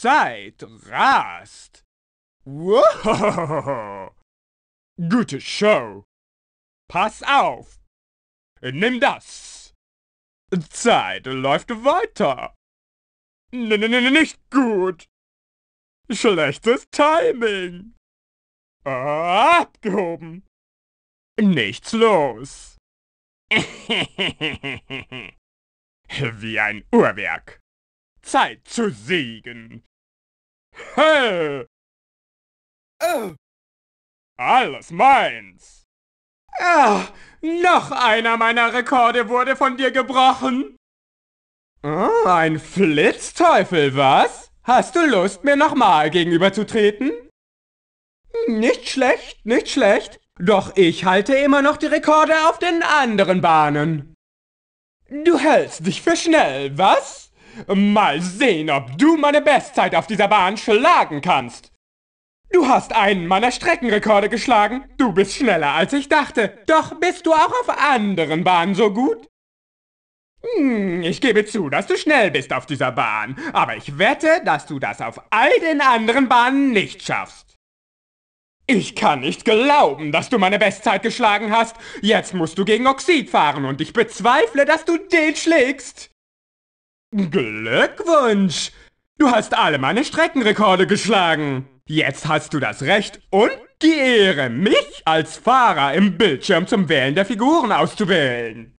Zeit rast. Wow! Gute Show! Pass auf! Nimm das! Zeit läuft weiter! N -n -n nicht gut! Schlechtes Timing! Abgehoben! Nichts los! Wie ein Uhrwerk! Zeit zu siegen. Hä? Oh. Alles meins. Ah, noch einer meiner Rekorde wurde von dir gebrochen. Oh, ein Flitzteufel, was? Hast du Lust, mir nochmal gegenüberzutreten? Nicht schlecht, nicht schlecht. Doch ich halte immer noch die Rekorde auf den anderen Bahnen. Du hältst dich für schnell, was? Mal sehen, ob du meine Bestzeit auf dieser Bahn schlagen kannst. Du hast einen meiner Streckenrekorde geschlagen. Du bist schneller als ich dachte. Doch bist du auch auf anderen Bahnen so gut? Hm, ich gebe zu, dass du schnell bist auf dieser Bahn. Aber ich wette, dass du das auf all den anderen Bahnen nicht schaffst. Ich kann nicht glauben, dass du meine Bestzeit geschlagen hast. Jetzt musst du gegen Oxid fahren und ich bezweifle, dass du den schlägst. Glückwunsch! Du hast alle meine Streckenrekorde geschlagen. Jetzt hast du das Recht und die Ehre, mich als Fahrer im Bildschirm zum Wählen der Figuren auszuwählen.